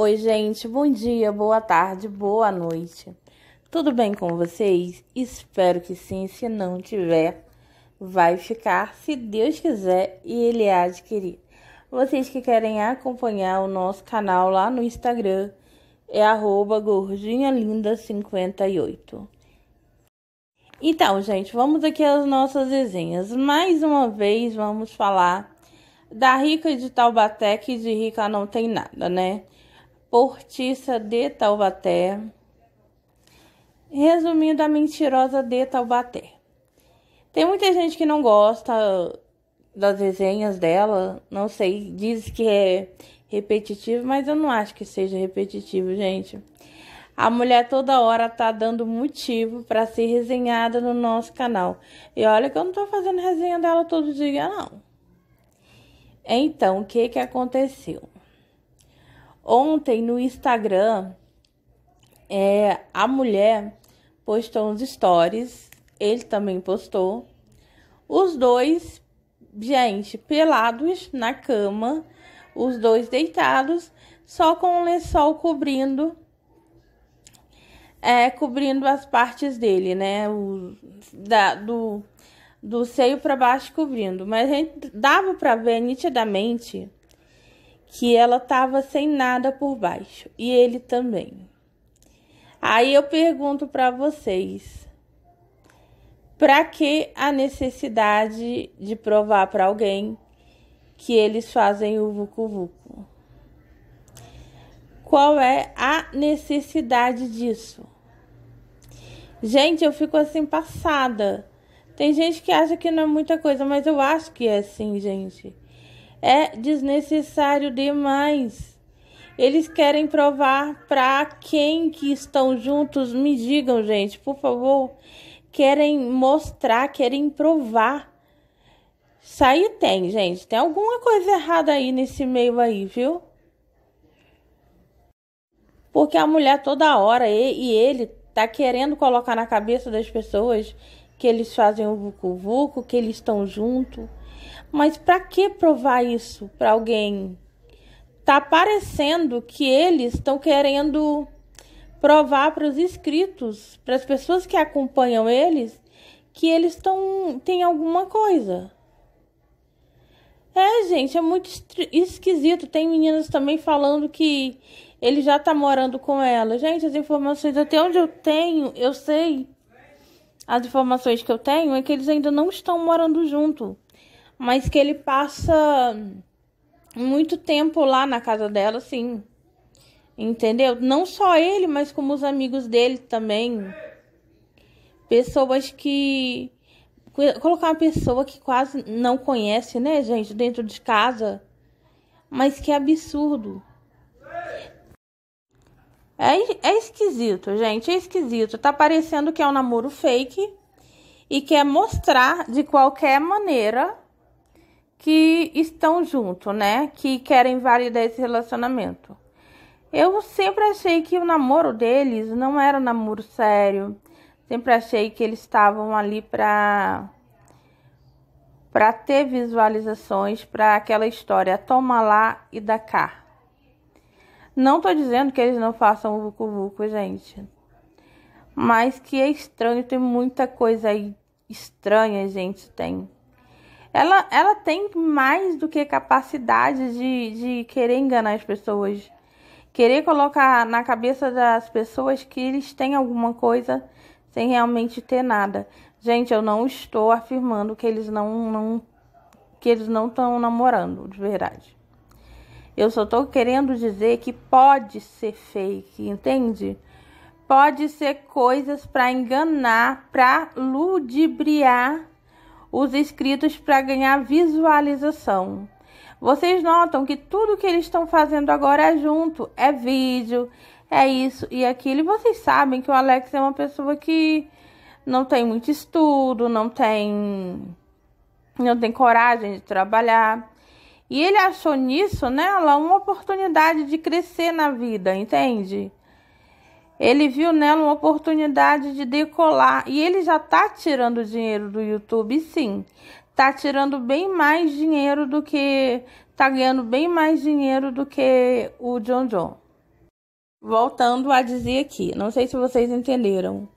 Oi, gente, bom dia, boa tarde, boa noite. Tudo bem com vocês? Espero que sim. Se não tiver, vai ficar, se Deus quiser e Ele adquirir. Vocês que querem acompanhar o nosso canal lá no Instagram é gordinhalinda58. Então, gente, vamos aqui às nossas resenhas. Mais uma vez, vamos falar da rica de Taubaté, que de rica não tem nada, né? Portiça de Taubaté. Resumindo, a mentirosa de Taubaté. Tem muita gente que não gosta das resenhas dela, não sei, diz que é repetitivo, mas eu não acho que seja repetitivo, gente. A mulher toda hora tá dando motivo para ser resenhada no nosso canal. E olha que eu não tô fazendo resenha dela todo dia, não. Então, o que que aconteceu? Ontem no Instagram, é, a mulher postou uns stories, ele também postou. Os dois, gente, pelados na cama, os dois deitados, só com um lençol cobrindo é, cobrindo as partes dele, né? O, da, do, do seio para baixo cobrindo. Mas a gente dava para ver nitidamente que ela estava sem nada por baixo e ele também. Aí eu pergunto para vocês: para que a necessidade de provar para alguém que eles fazem o vucu vucu? Qual é a necessidade disso? Gente, eu fico assim passada. Tem gente que acha que não é muita coisa, mas eu acho que é assim, gente é desnecessário demais. Eles querem provar para quem que estão juntos, me digam, gente, por favor. Querem mostrar, querem provar. Isso aí tem, gente. Tem alguma coisa errada aí nesse meio aí, viu? Porque a mulher toda hora e, ele tá querendo colocar na cabeça das pessoas que eles fazem o vucu-vucu, que eles estão junto. Mas para que provar isso para alguém? Tá parecendo que eles estão querendo provar para os inscritos, para as pessoas que acompanham eles, que eles estão tem alguma coisa. É, gente, é muito esquisito. Tem meninas também falando que ele já tá morando com ela. Gente, as informações até onde eu tenho, eu sei. As informações que eu tenho é que eles ainda não estão morando junto mas que ele passa muito tempo lá na casa dela, assim. Entendeu? Não só ele, mas como os amigos dele também. Pessoas que. Colocar uma pessoa que quase não conhece, né, gente, dentro de casa. Mas que é absurdo. É, é esquisito, gente. É esquisito. Tá parecendo que é um namoro fake e quer mostrar de qualquer maneira que estão junto, né? Que querem validar esse relacionamento. Eu sempre achei que o namoro deles não era um namoro sério. Sempre achei que eles estavam ali para para ter visualizações para aquela história toma lá e da cá. Não tô dizendo que eles não façam vucu vucu, gente. Mas que é estranho, tem muita coisa aí estranha, gente, tem ela, ela tem mais do que capacidade de, de querer enganar as pessoas. Querer colocar na cabeça das pessoas que eles têm alguma coisa sem realmente ter nada. Gente, eu não estou afirmando que eles não, não que eles não estão namorando, de verdade. Eu só estou querendo dizer que pode ser fake, entende? Pode ser coisas para enganar, para ludibriar os inscritos para ganhar visualização. Vocês notam que tudo que eles estão fazendo agora é junto, é vídeo, é isso e aquilo. E vocês sabem que o Alex é uma pessoa que não tem muito estudo, não tem não tem coragem de trabalhar. E ele achou nisso, né, uma oportunidade de crescer na vida, entende? Ele viu nela uma oportunidade de decolar e ele já está tirando dinheiro do YouTube, sim. Está tirando bem mais dinheiro do que. Está ganhando bem mais dinheiro do que o John John. Voltando a dizer aqui, não sei se vocês entenderam.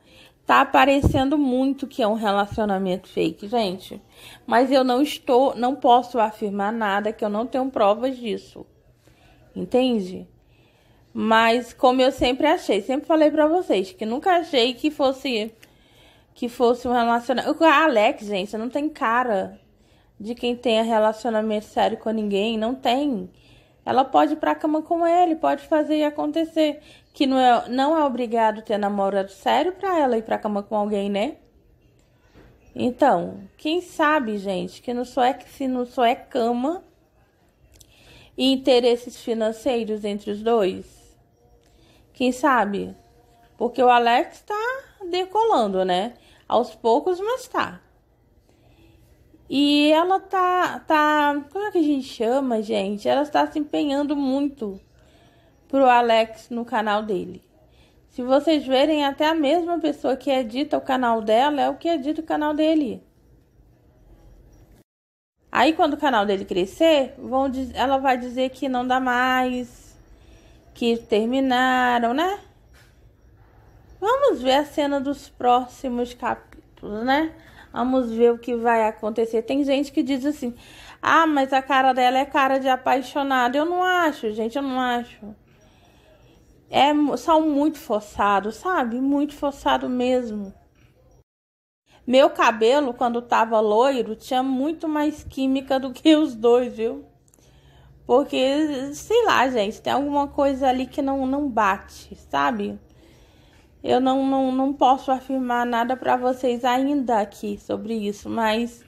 Tá aparecendo muito que é um relacionamento fake, gente. Mas eu não estou, não posso afirmar nada que eu não tenho provas disso. Entende? Mas como eu sempre achei, sempre falei para vocês que nunca achei que fosse que fosse um relacionamento. A Alex, gente, não tem cara de quem tenha relacionamento sério com ninguém, não tem. Ela pode ir pra cama com ele, pode fazer e acontecer. Que não é, não é obrigado ter namorado sério pra ela ir pra cama com alguém, né? Então, quem sabe, gente, que não só é, se não só é cama e interesses financeiros entre os dois? Quem sabe? Porque o Alex tá decolando, né? Aos poucos, mas tá. E ela tá, tá, como é que a gente chama, gente? Ela está se empenhando muito pro Alex no canal dele. Se vocês verem, até a mesma pessoa que edita o canal dela é o que edita o canal dele. Aí quando o canal dele crescer, vão, ela vai dizer que não dá mais, que terminaram, né? Vamos ver a cena dos próximos capítulos, né? Vamos ver o que vai acontecer. Tem gente que diz assim: ah, mas a cara dela é cara de apaixonada. Eu não acho, gente, eu não acho. É, são muito forçados, sabe? Muito forçado mesmo. Meu cabelo, quando tava loiro, tinha muito mais química do que os dois, viu? Porque, sei lá, gente, tem alguma coisa ali que não, não bate, sabe? Eu não, não, não posso afirmar nada para vocês ainda aqui sobre isso, mas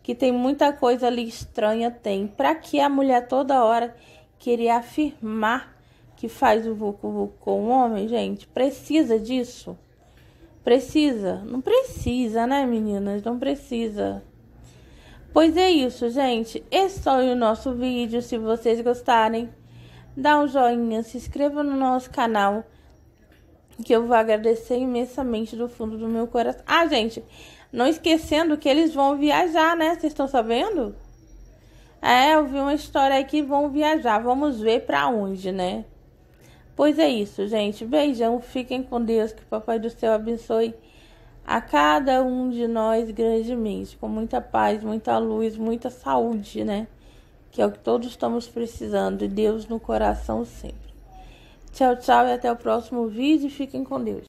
que tem muita coisa ali estranha tem. Para que a mulher toda hora querer afirmar que faz o vucu vucu com o homem, gente? Precisa disso? Precisa? Não precisa, né, meninas? Não precisa. Pois é isso, gente. Esse foi o nosso vídeo. Se vocês gostarem, dá um joinha, se inscreva no nosso canal, que eu vou agradecer imensamente do fundo do meu coração. Ah, gente, não esquecendo que eles vão viajar, né? Vocês estão sabendo? É, eu vi uma história aí que vão viajar. Vamos ver para onde, né? Pois é isso, gente. Beijão, fiquem com Deus, que o Papai do Céu abençoe a cada um de nós grandemente, com muita paz, muita luz, muita saúde, né? Que é o que todos estamos precisando, e Deus no coração sempre. Tchau, tchau e até o próximo vídeo. Fiquem com Deus.